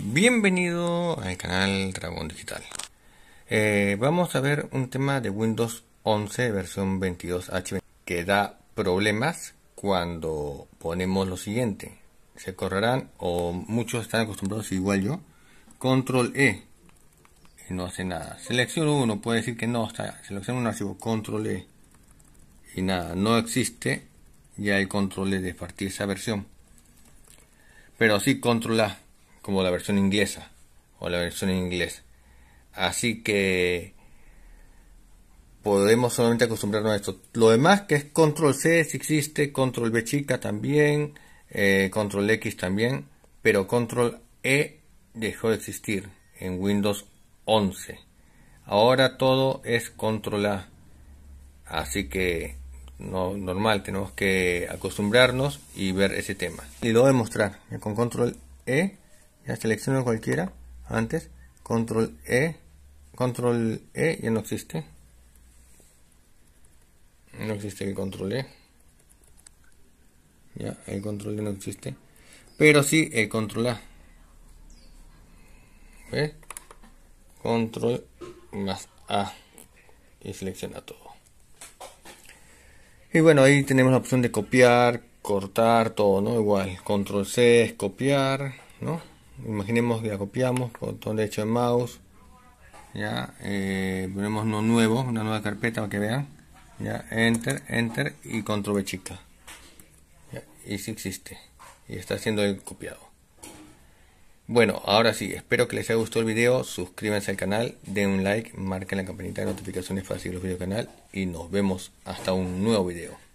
Bienvenido al canal Dragón Digital. Eh, vamos a ver un tema de Windows 11 versión 22H que da problemas cuando ponemos lo siguiente. Se correrán, o muchos están acostumbrados, igual yo, control E. Y no hace nada. Selecciono uno, puede decir que no, está, selecciono un archivo, control E. Y nada, no existe ya hay control E de partir esa versión. Pero sí control A como la versión inglesa o la versión en inglés. Así que podemos solamente acostumbrarnos a esto. Lo demás que es control C si existe, control B chica también, eh, control X también, pero control E dejó de existir en Windows 11. Ahora todo es control A. Así que no, normal, tenemos que acostumbrarnos y ver ese tema. Y lo voy a demostrar con control E ya selecciono cualquiera antes control E control E ya no existe no existe el control E ya el control E no existe pero sí el control A control más A y selecciona todo y bueno ahí tenemos la opción de copiar cortar todo no igual control C es copiar no imaginemos que la copiamos, botón derecho de mouse, ya eh, ponemos uno nuevo, una nueva carpeta para que vean, ya enter, enter y control B chica, y si existe, y está siendo copiado. Bueno, ahora sí, espero que les haya gustado el video, suscríbanse al canal, den un like, marquen la campanita de notificaciones para seguir los videos canal y nos vemos hasta un nuevo video.